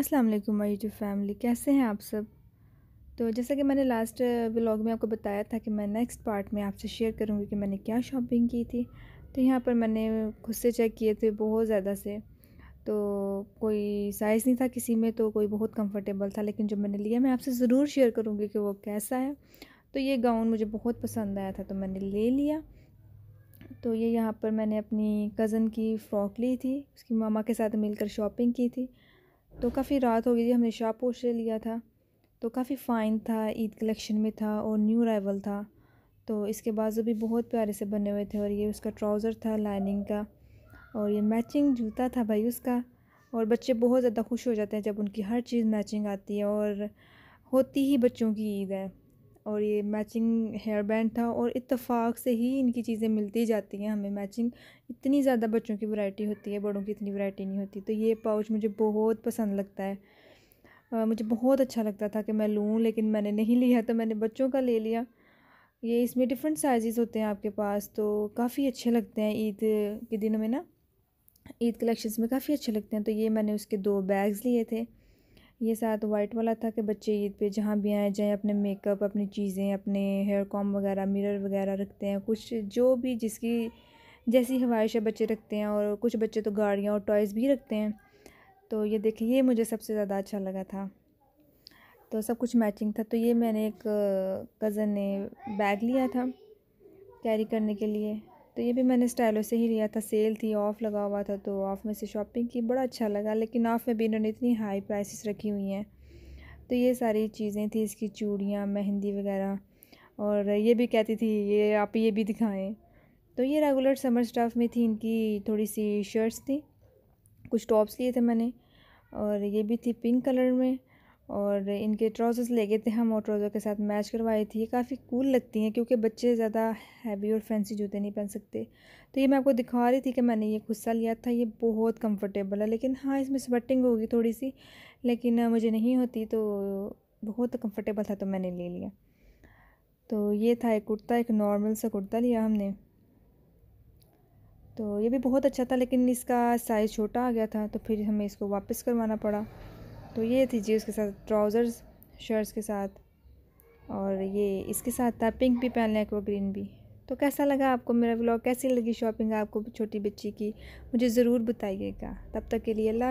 अस्सलाम वालेकुम my YouTube family कैसे हैं आप सब तो जैसा कि मैंने लास्ट ब्लॉग में आपको बताया था कि मैं नेक्स्ट पार्ट में आपसे शेयर करूँगी कि मैंने क्या शॉपिंग की थी तो यहाँ पर मैंने खुद से चेक किए थे बहुत ज़्यादा से तो कोई साइज़ नहीं था किसी में तो कोई बहुत कम्फर्टेबल था लेकिन जो मैंने लिया मैं आपसे ज़रूर शेयर करूँगी कि वो कैसा है तो ये गाउन मुझे बहुत पसंद आया था तो मैंने ले लिया तो ये यहाँ पर मैंने अपनी कज़न की फ़्रॉक ली थी उसकी मामा के साथ मिलकर शॉपिंग की थी तो काफ़ी रात हो गई थी हमने शाहपुर से लिया था तो काफ़ी फ़ाइन था ईद कलेक्शन में था और न्यू अराइवल था तो इसके बाजू भी बहुत प्यारे से बने हुए थे और ये उसका ट्राउज़र था लाइनिंग का और ये मैचिंग जूता था भाई उसका और बच्चे बहुत ज़्यादा खुश हो जाते हैं जब उनकी हर चीज़ मैचिंग आती है और होती ही बच्चों की ईद है और ये मैचिंग हेयर बैंड था और इत्तेफाक से ही इनकी चीज़ें मिलती जाती हैं हमें मैचिंग इतनी ज़्यादा बच्चों की वैरायटी होती है बड़ों की इतनी वैरायटी नहीं होती तो ये पाउच मुझे बहुत पसंद लगता है आ, मुझे बहुत अच्छा लगता था कि मैं लूँ लेकिन मैंने नहीं लिया तो मैंने बच्चों का ले लिया ये इसमें डिफरेंट साइज़ होते हैं आपके पास तो काफ़ी अच्छे लगते हैं ईद के दिनों में ना ईद कलेक्शन में काफ़ी अच्छे लगते हैं तो ये मैंने उसके दो बैग्स लिए थे ये साथ वाइट वाला था कि बच्चे ईद पे जहाँ भी आए जाएँ अपने मेकअप अपनी चीज़ें अपने हेयर कॉम वगैरह मिरर वगैरह रखते हैं कुछ जो भी जिसकी जैसी ख्वाहिश है बच्चे रखते हैं और कुछ बच्चे तो गाड़ियाँ और टॉयज़ भी रखते हैं तो ये देखिए ये मुझे सबसे ज़्यादा अच्छा लगा था तो सब कुछ मैचिंग था तो ये मैंने एक कज़न ने बैग लिया था कैरी करने के लिए तो ये भी मैंने स्टाइलो से ही लिया था सेल थी ऑफ़ लगा हुआ था तो ऑफ़ में से शॉपिंग की बड़ा अच्छा लगा लेकिन ऑफ़ में भी इन्होंने इतनी हाई प्राइसेस रखी हुई हैं तो ये सारी चीज़ें थी इसकी चूड़ियाँ मेहंदी वगैरह और ये भी कहती थी ये आप ये भी दिखाएं तो ये रेगुलर समर स्टाफ में थी इनकी थोड़ी सी शर्ट्स थी कुछ टॉप्स लिए थे मैंने और ये भी थी पिंक कलर में और इनके ट्राउज़र्स ले गए थे हम और ट्राउज़र के साथ मैच करवाए थी ये काफ़ी कूल लगती हैं क्योंकि बच्चे ज़्यादा हैवी और फैंसी जूते नहीं पहन सकते तो ये मैं आपको दिखा रही थी कि मैंने ये खुस्सा लिया था ये बहुत कंफर्टेबल है लेकिन हाँ इसमें स्वेटिंग होगी थोड़ी सी लेकिन मुझे नहीं होती तो बहुत कम्फर्टेबल था तो मैंने ले लिया तो ये था एक कुर्ता एक नॉर्मल सा कुर्ता लिया हमने तो ये भी बहुत अच्छा था लेकिन इसका साइज़ छोटा आ गया था तो फिर हमें इसको वापस करवाना पड़ा तो ये थी जी उसके साथ ट्राउज़र्स शर्ट्स के साथ और ये इसके साथ था पिंक भी पहन लें ग्रीन भी तो कैसा लगा आपको मेरा ब्लॉग कैसी लगी शॉपिंग आपको छोटी बच्ची की मुझे ज़रूर बताइएगा तब तक के लिए अल्लाह